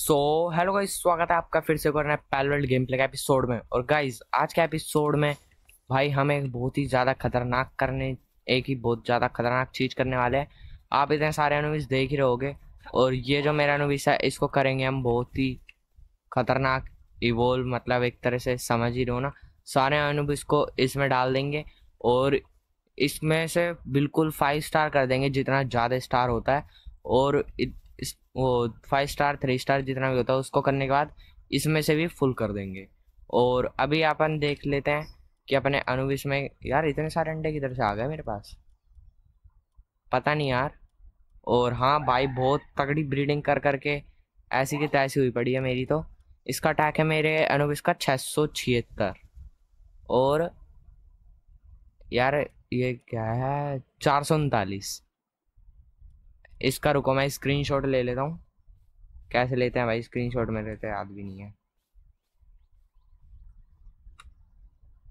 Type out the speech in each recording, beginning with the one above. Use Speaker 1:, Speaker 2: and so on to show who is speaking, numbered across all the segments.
Speaker 1: so hello guys स्वागत है आपका फिर से करना है पैरल गेम प्ले के एपिसोड में और गाइस आज के एपिसोड में भाई हम एक बहुत ही ज़्यादा खतरनाक करने एक ही बहुत ज़्यादा खतरनाक चीज़ करने वाले हैं आप इतने सारे एनोविस देख ही रहोगे और ये जो मेरा एनोविस है इसको करेंगे हम बहुत ही खतरनाक इवोल्व मतलब एक तरह से समझ ही रहो ना सारे एनोविस को इसमें डाल देंगे और इसमें से बिल्कुल फाइव स्टार कर देंगे जितना ज़्यादा स्टार होता है और वो फाइव स्टार थ्री स्टार जितना भी होता है उसको करने के बाद इसमें से भी फुल कर देंगे और अभी अपन देख लेते हैं कि अपने अनुविश में यार इतने सारे अंडे किधर से आ गए मेरे पास पता नहीं यार और हाँ भाई बहुत तगड़ी ब्रीडिंग कर करके ऐसी की तैसी हुई पड़ी है मेरी तो इसका अटैक है मेरे अनुविश का छः सौ छिहत्तर और यार ये क्या है चार सौ उनतालीस इसका रुको मैं स्क्रीनशॉट ले लेता हूँ कैसे लेते हैं भाई स्क्रीनशॉट में लेते याद भी नहीं है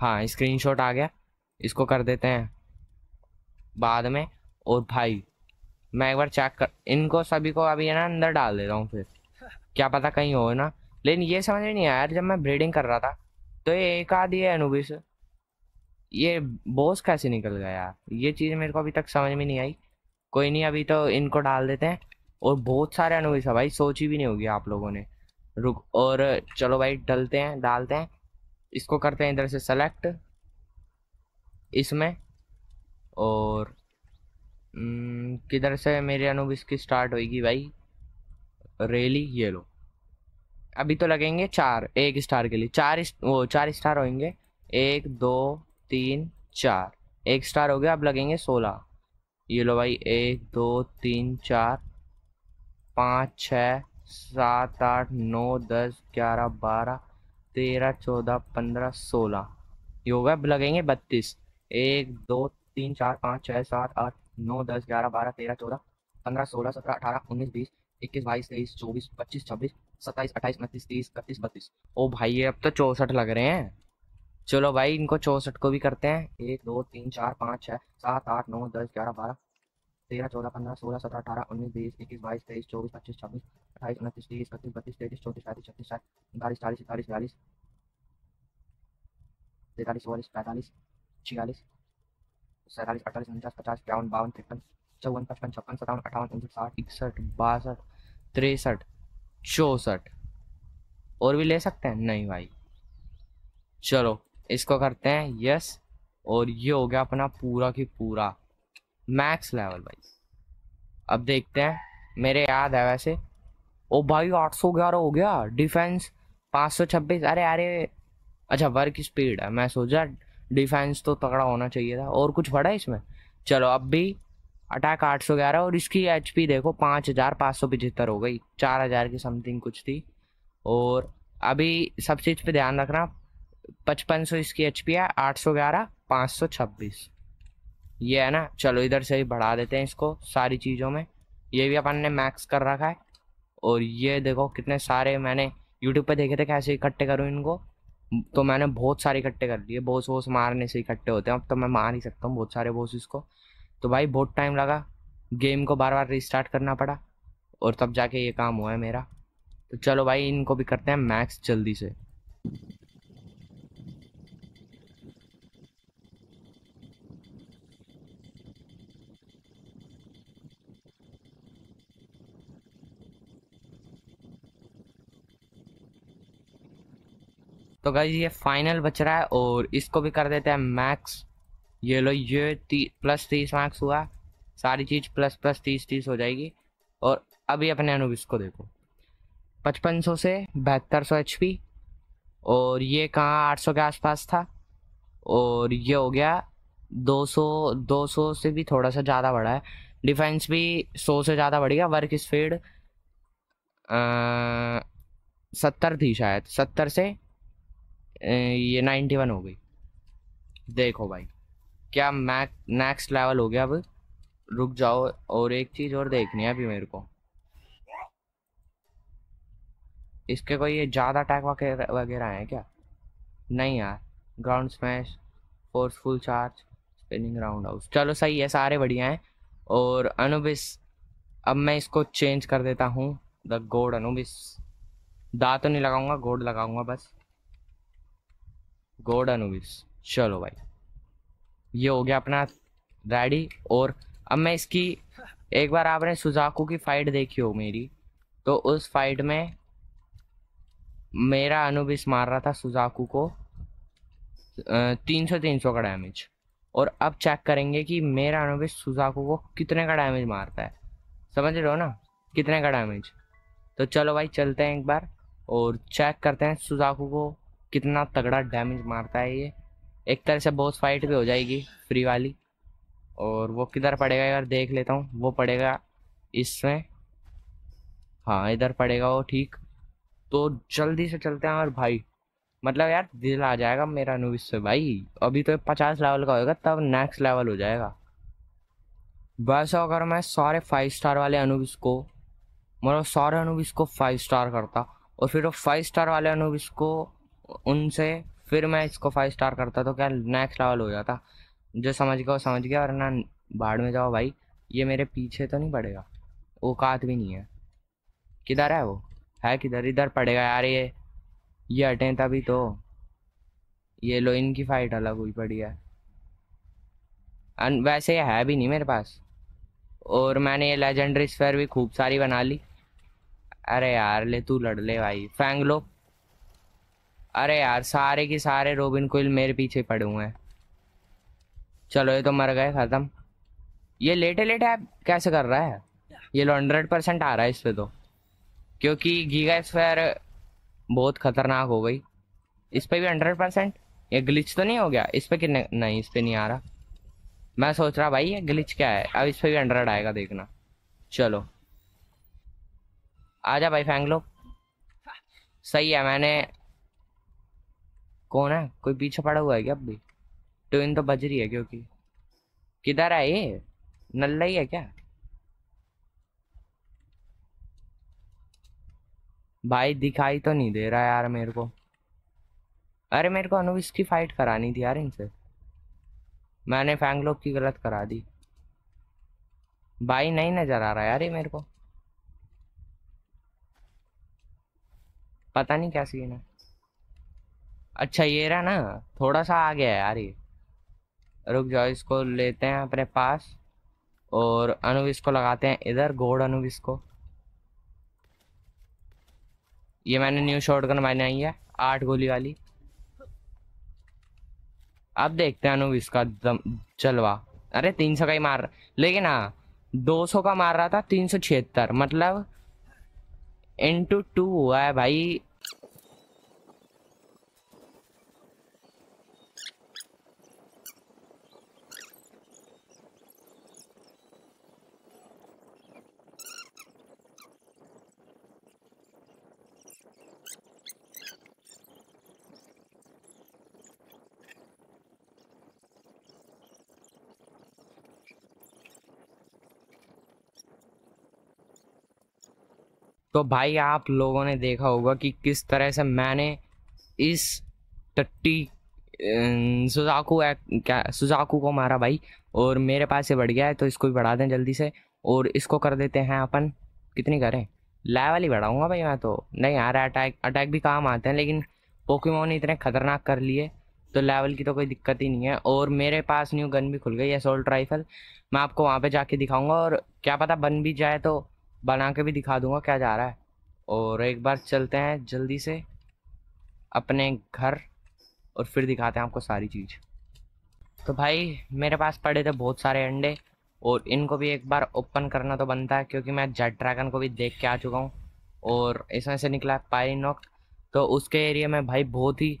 Speaker 1: हाँ स्क्रीनशॉट आ गया इसको कर देते हैं बाद में और भाई मैं एक बार चेक कर इनको सभी को अभी है ना अंदर डाल देता हूँ फिर क्या पता कहीं हो ना लेकिन ये समझ में नहीं आया यार जब मैं ब्रीडिंग कर रहा था तो ये एक आध ये अनुबिस ये बॉस कैसे निकल गया यार ये चीज़ मेरे को अभी तक समझ में नहीं आई कोई नहीं अभी तो इनको डाल देते हैं और बहुत सारे अनुभव है भाई सोची भी नहीं होगी आप लोगों ने रुक और चलो भाई डलते हैं डालते हैं इसको करते हैं इधर से सेलेक्ट इसमें और हम्म, किधर से मेरे अनुबिस की स्टार्ट होगी भाई रेली ये लो अभी तो लगेंगे चार एक स्टार के लिए चार वो चार स्टार होंगे एक दो तीन चार एक स्टार हो गया अब लगेंगे सोलह ये लो भाई एक दो तीन चार पाँच छ सात आठ नौ दस ग्यारह बारह तेरह चौदह पंद्रह सोलह ये हो गया लगेंगे बत्तीस एक दो तीन चार पाँच छः सात आठ नौ दस ग्यारह बारह तेरह चौदह पंद्रह सोलह सत्रह अठारह उन्नीस बीस इक्कीस बाईस तेईस चौबीस पच्चीस छब्बीस सत्ताईस अट्ठाईस उनतीस तीस इकतीस बत्तीस ओ भाई ये अब तो चौंसठ लग रहे हैं चलो भाई इनको चौंसठ को भी करते हैं एक दो तीन चार पाँच छः सात आठ नौ दस ग्यारह बारह तेरह चौदह पंद्रह सोलह सत्रह अठारह उन्नीस बीस इक्कीस बाईस तेईस चौबीस पच्चीस छब्बीस अठाईस उनतीस तीस इकतीस बत्तीस तैतीस चौतीस पैंतीस छत्तीस साठ उनतालीस चालीस इकतालीस बयालीस तैंतालीस चौवालीस पैंतालीस छियालीस सैंतालीस अड़तालीस उनचास पचास इक्यावन बावन तिरपन चौवन पचपन छप्पन सत्तावन अठावन उनसठ साठ इकसठ बासठ तिरसठ चौसठ और भी ले सकते हैं नहीं भाई चलो इसको करते हैं यस और ये हो गया अपना पूरा की पूरा मैक्स लेवल भाई अब देखते हैं मेरे याद है वैसे ओ भाई आठ सौ ग्यारह हो गया डिफेंस पाँच सौ छब्बीस अरे अरे अच्छा वर्क स्पीड है मैं सोचा डिफेंस तो तगड़ा होना चाहिए था और कुछ बड़ा इसमें चलो अब भी अटैक आठ सौ ग्यारह और इसकी एच पी देखो पाँच हज़ार पाँच सौ पचहत्तर हो गई चार हज़ार की समथिंग कुछ थी और अभी सब चीज़ पे ध्यान रखना पचपन सौ इसकी एच पी है आठ सौ ग्यारह पाँच सौ छब्बीस ये है ना चलो इधर से ही बढ़ा देते हैं इसको सारी चीज़ों में ये भी अपन ने मैक्स कर रखा है और ये देखो कितने सारे मैंने यूट्यूब पे देखे थे कैसे इकट्ठे करूँ इनको तो मैंने बहुत सारे इकट्ठे कर लिए बोस वोस मारने से इकट्ठे होते हैं अब तो मैं मार ही सकता हूँ बहुत सारे बोस इसको तो भाई बहुत टाइम लगा गेम को बार बार रिस्टार्ट करना पड़ा और तब जाके ये काम हुआ है मेरा तो चलो भाई इनको भी करते हैं मैक्स जल्दी से तो गाइज ये फाइनल बच रहा है और इसको भी कर देते हैं मैक्स ये लो ये ती, प्लस तीस मार्क्स हुआ सारी चीज़ प्लस प्लस तीस तीस हो जाएगी और अभी अपने अनुबिस को देखो पचपन सौ से बहत्तर सौ एच पी और ये कहाँ आठ सौ के आसपास था और ये हो गया दो सौ दो सौ से भी थोड़ा सा ज़्यादा बढ़ा है डिफेंस भी सौ से ज़्यादा बढ़ गया वर्क स्पीड सत्तर थी शायद सत्तर से ये नाइन्टी वन हो गई देखो भाई क्या मैक नेक्स्ट लेवल हो गया अब रुक जाओ और एक चीज़ और देखनी है अभी मेरे को इसके कोई ये ज़्यादा अटैक वगैरह हैं क्या नहीं यार ground smash forceful charge spinning round house चलो सही है सारे बढ़िया हैं और अनुबिस अब मैं इसको चेंज कर देता हूँ द गोड अनुबिस दा तो नहीं लगाऊंगा गोड लगाऊंगा बस गोड अनुविस चलो भाई ये हो गया अपना रेडी और अब मैं इसकी एक बार आपने सुजाकू की फाइट देखी हो मेरी तो उस फाइट में मेरा अनुबिस मार रहा था सुजाकू को तीन सौ तीन सौ का डैमेज और अब चेक करेंगे कि मेरा अनुबिस सुजाकू को कितने का डैमेज मारता है समझ रहे हो ना कितने का डैमेज तो चलो भाई चलते हैं एक बार और चेक करते हैं सुजाकू को कितना तगड़ा डैमेज मारता है ये एक तरह से बहुत फाइट भी हो जाएगी फ्री वाली और वो किधर पड़ेगा यार देख लेता हूँ वो पड़ेगा इसमें हाँ इधर पड़ेगा वो ठीक तो जल्दी से चलते हैं और भाई मतलब यार दिल आ जाएगा मेरा नूब से भाई अभी तो पचास लेवल का होगा तब नेक्स्ट लेवल हो जाएगा वैसे अगर मैं सारे फाइव स्टार वाले अनुबिस को मतलब सारे अनुबिस को फाइव स्टार करता और फिर वो फाइव स्टार वाले अनुबिस को उनसे फिर मैं इसको फाइव स्टार करता तो क्या नेक्स्ट लेवल हो जाता जो समझ गया वो समझ गया और ना में जाओ भाई ये मेरे पीछे तो नहीं पड़ेगा औकात भी नहीं है किधर है वो है किधर इधर पड़ेगा यार ये ये हटें तभी तो ये लो इनकी फाइट अलग हुई पड़ी है वैसे ये है भी नहीं मेरे पास और मैंने ये लेजेंडरी स्फेयर भी खूब सारी बना ली अरे यार ले तू लड़ ले भाई फेंग लो अरे यार सारे के सारे रोबिन कोइल मेरे पीछे पड़े हुए हैं चलो ये तो मर गए ख़त्म ये लेटे लेटे आप कैसे कर रहा है ये लो हंड्रेड परसेंट आ रहा है इस पर तो क्योंकि गीगा स्क्वायर बहुत खतरनाक हो गई इस पर भी हंड्रेड परसेंट ये ग्लिच तो नहीं हो गया इस पर कितने नहीं इस पर नहीं आ रहा मैं सोच रहा भाई ये ग्लिच क्या है अब इस पर भी हंड्रेड आएगा देखना चलो आ जा भाई फैंग लो सही है मैंने कौन है कोई पीछे पड़ा हुआ है क्या अब भी ट्रेन तो बज रही है क्योंकि किधर है ये नल्ला ही है क्या भाई दिखाई तो नहीं दे रहा यार मेरे को अरे मेरे को अनुविश की फाइट करानी थी यार इनसे मैंने फैंगलोक की गलत करा दी भाई नहीं नजर आ रहा यार ये मेरे को पता नहीं क्या सीन है अच्छा ये रहा ना थोड़ा सा आ गया है यार ये रुक जाओ इसको लेते हैं अपने पास और अनुविस को लगाते हैं इधर गोड अनुविस को ये मैंने न्यू शॉटगन बनाई है आठ गोली वाली अब देखते हैं अनुविस का दम चलवा अरे तीन सौ का ही मार लेकिन हाँ दो सौ का मार रहा था तीन सौ छिहत्तर मतलब इंटू टू हुआ है भाई तो भाई आप लोगों ने देखा होगा कि किस तरह से मैंने इस टट्टी अं, सुजाकू क्या सुजाकू को मारा भाई और मेरे पास से बढ़ गया है तो इसको भी बढ़ा दें जल्दी से और इसको कर देते हैं अपन कितनी करें लेवल ही बढ़ाऊँगा भाई मैं तो नहीं यार अटैक अटैक भी काम आते हैं लेकिन पोकेमोन ने इतने खतरनाक कर लिए तो लेवल की तो कोई दिक्कत ही नहीं है और मेरे पास न्यू गन भी खुल गई है सोल्ट राइफल मैं आपको वहाँ पे जाके दिखाऊंगा और क्या पता बन भी जाए तो बना के भी दिखा दूंगा क्या जा रहा है और एक बार चलते हैं जल्दी से अपने घर और फिर दिखाते हैं आपको सारी चीज़ तो भाई मेरे पास पड़े थे बहुत सारे अंडे और इनको भी एक बार ओपन करना तो बनता है क्योंकि मैं जेड ड्रैगन को भी देख के आ चुका हूँ और इसमें से निकला है पायरिनॉक तो उसके एरिया में भाई बहुत ही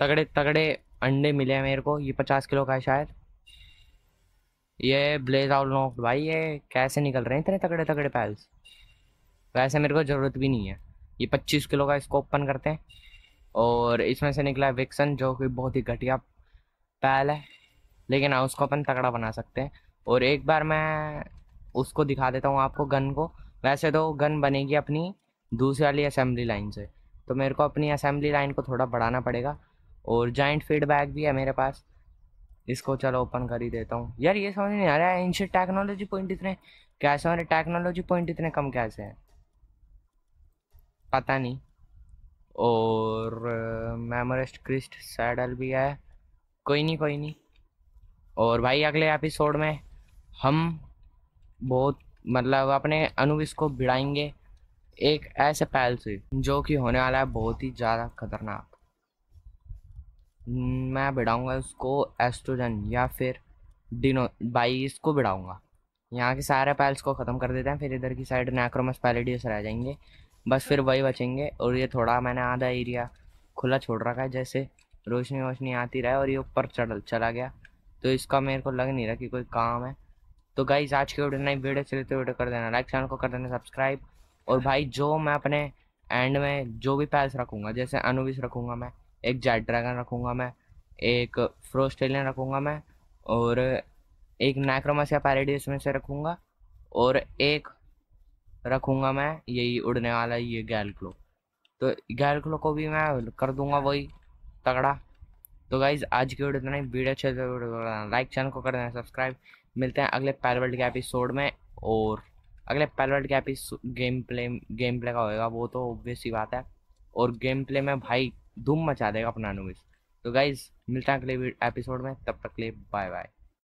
Speaker 1: तगड़े तगड़े अंडे मिले हैं मेरे को ये पचास किलो का है शायद ये ब्लेज आउट नॉक भाई ये कैसे निकल रहे हैं इतने तगड़े तगड़े पैल्स वैसे मेरे को ज़रूरत भी नहीं है ये पच्चीस किलो का इसको ओपन करते हैं और इसमें से निकला है विक्सन जो कि बहुत ही घटिया पैल है लेकिन हाँ उसको अपन तगड़ा बना सकते हैं और एक बार मैं उसको दिखा देता हूँ आपको गन को वैसे तो गन बनेगी अपनी दूसरी वाली असेंबली लाइन से तो मेरे को अपनी असेंबली लाइन को थोड़ा बढ़ाना पड़ेगा और जॉइंट फीडबैक भी है मेरे पास इसको चलो ओपन कर ही देता हूँ यार ये समझ नहीं आ रहा है इनसे टेक्नोलॉजी पॉइंट इतने कैसे हमारे टेक्नोलॉजी पॉइंट इतने कम कैसे हैं पता नहीं और मेमोरिस्ट क्रिस्ट सैडल भी है कोई नहीं कोई नहीं और भाई अगले एपिसोड में हम बहुत मतलब अपने अनुविस को भिड़ाएंगे एक ऐसे पैल से जो कि होने वाला है बहुत ही ज़्यादा खतरनाक मैं बिड़ाऊंगा उसको एस्ट्रोजन या फिर डिनो बाईस को बिड़ाऊंगा यहाँ के सारे पैल्स को ख़त्म कर देते हैं फिर इधर की साइड नेक्रोमस पैलेडियस रह जाएंगे बस फिर वही बचेंगे और ये थोड़ा मैंने आधा एरिया खुला छोड़ रखा है जैसे रोशनी वोशनी आती रहे और ये ऊपर चढ़ चला गया तो इसका मेरे को लग नहीं रहा कि कोई काम है तो गाइज आज के वीडियो नहीं वीडियो चले तो वीडियो कर देना लाइक चैनल को कर देना सब्सक्राइब और भाई जो मैं अपने एंड में जो भी पैल्स रखूँगा जैसे अनुविस रखूँगा मैं एक जेड ड्रैगन रखूँगा मैं एक फ्रोस्टेलियन रखूँगा मैं और एक नाइक्रोमस या पैराडिस में से रखूँगा और एक रखूँगा मैं यही उड़ने वाला ये गैलक्लो तो गैलक्लो को भी मैं कर दूँगा वही तगड़ा तो गाइज आज की वीडियो इतना ही वीडियो अच्छे से तो लाइक चैनल को कर देना सब्सक्राइब मिलते हैं अगले पैरवर्ल्ड के एपिसोड में और अगले पैरवर्ल्ड के episode game play game play का होएगा वो तो ऑब्वियस ही बात है और गेम प्ले में भाई धूम मचा देगा अपना अनुविस तो गाइज मिलता है अगले एपिसोड में तब तक ले बाय बाय